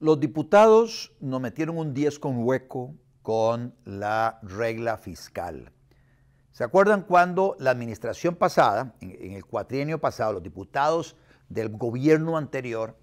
Los diputados nos metieron un diez con hueco con la regla fiscal. ¿Se acuerdan cuando la administración pasada, en, en el cuatrienio pasado, los diputados del gobierno anterior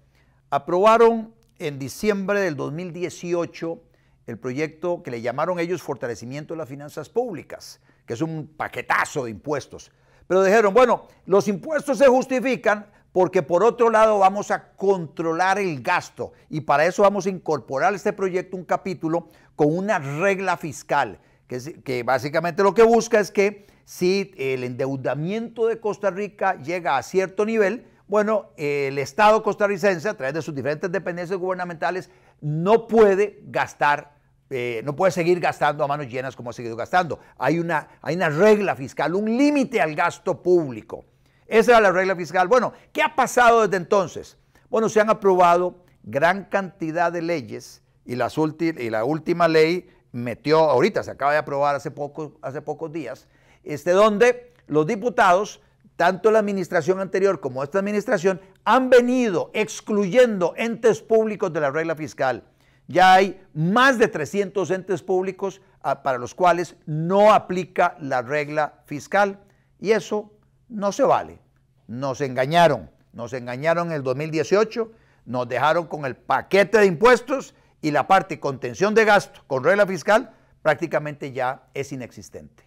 aprobaron en diciembre del 2018 el proyecto que le llamaron ellos fortalecimiento de las finanzas públicas, que es un paquetazo de impuestos. Pero dijeron, bueno, los impuestos se justifican porque por otro lado vamos a controlar el gasto y para eso vamos a incorporar a este proyecto un capítulo con una regla fiscal, que, básicamente lo que busca es que si el endeudamiento de Costa Rica llega a cierto nivel, bueno, el Estado costarricense, a través de sus diferentes dependencias gubernamentales, no puede gastar, eh, no puede seguir gastando a manos llenas como ha seguido gastando. Hay una, hay una regla fiscal, un límite al gasto público. Esa era la regla fiscal. Bueno, ¿qué ha pasado desde entonces? Bueno, se han aprobado gran cantidad de leyes y, la última ley metió, ahorita se acaba de aprobar hace, poco, hace pocos días, este, donde los diputados, tanto la administración anterior como esta administración, han venido excluyendo entes públicos de la regla fiscal. Ya hay más de 300 entes públicos ah, para los cuales no aplica la regla fiscal y eso no se vale nos engañaron. Nos engañaron en el 2018, nos dejaron con el paquete de impuestos y la parte contención de gasto con regla fiscal prácticamente ya es inexistente.